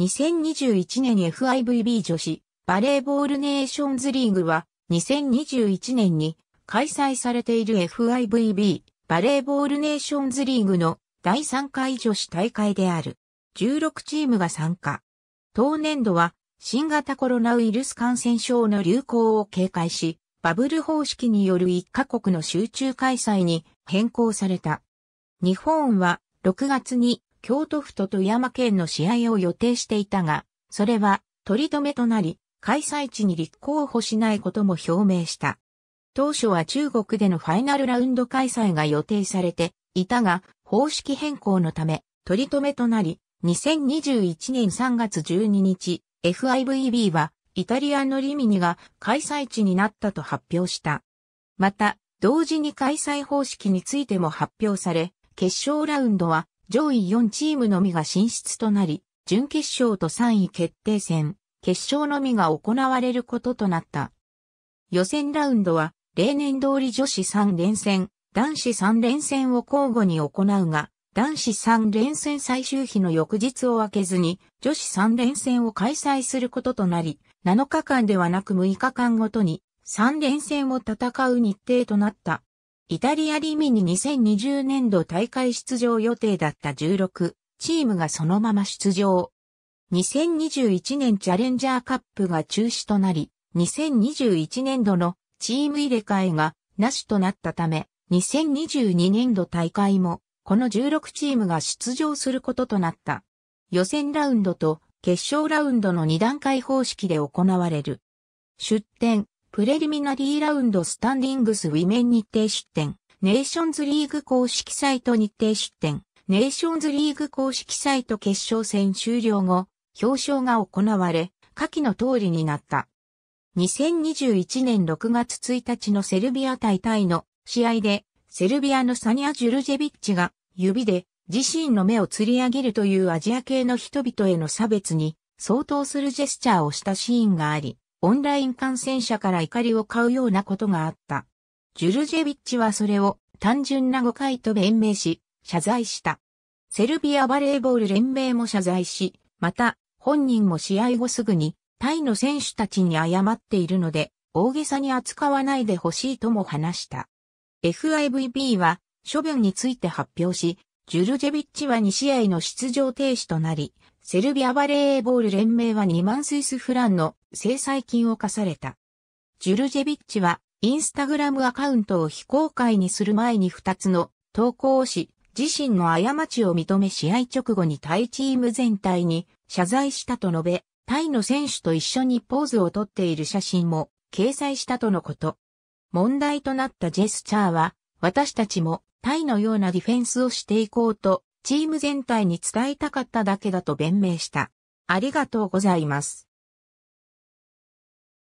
2021年 FIVB 女子バレーボールネーションズリーグは2021年に開催されている FIVB バレーボールネーションズリーグの第3回女子大会である16チームが参加。当年度は新型コロナウイルス感染症の流行を警戒し、バブル方式による1カ国の集中開催に変更された。日本は6月に京都府と富山県の試合を予定していたが、それは取り留めとなり、開催地に立候補しないことも表明した。当初は中国でのファイナルラウンド開催が予定されていたが、方式変更のため、取り留めとなり、2021年3月12日、FIVB は、イタリアのリミニが開催地になったと発表した。また、同時に開催方式についても発表され、決勝ラウンドは上位4チームのみが進出となり、準決勝と3位決定戦、決勝のみが行われることとなった。予選ラウンドは、例年通り女子3連戦、男子3連戦を交互に行うが、男子3連戦最終日の翌日を分けずに、女子3連戦を開催することとなり、7日間ではなく6日間ごとに、3連戦を戦う日程となった。イタリアリミに2020年度大会出場予定だった16チームがそのまま出場。2021年チャレンジャーカップが中止となり、2021年度のチーム入れ替えがなしとなったため、2022年度大会もこの16チームが出場することとなった。予選ラウンドと決勝ラウンドの2段階方式で行われる。出展、プレリミナリーラウンドスタンディングスウィメン日程出展、ネーションズリーグ公式サイト日程出展、ネーションズリーグ公式サイト決勝戦終了後、表彰が行われ、下記の通りになった。2021年6月1日のセルビア対タイの試合で、セルビアのサニア・ジュルジェビッチが指で自身の目を吊り上げるというアジア系の人々への差別に相当するジェスチャーをしたシーンがあり、オンライン感染者から怒りを買うようなことがあった。ジュルジェビッチはそれを単純な誤解と弁明し、謝罪した。セルビアバレーボール連盟も謝罪し、また、本人も試合後すぐに、タイの選手たちに謝っているので、大げさに扱わないでほしいとも話した。FIVB は、処分について発表し、ジュルジェビッチは2試合の出場停止となり、セルビアバレーボール連盟は2万スイスフランの制裁金を課された。ジュルジェビッチは、インスタグラムアカウントを非公開にする前に2つの投稿をし、自身の過ちを認め試合直後にタイチーム全体に謝罪したと述べ、タイの選手と一緒にポーズをとっている写真も掲載したとのこと。問題となったジェスチャーは、私たちもタイのようなディフェンスをしていこうと、チーム全体に伝えたかっただけだと弁明した。ありがとうございます。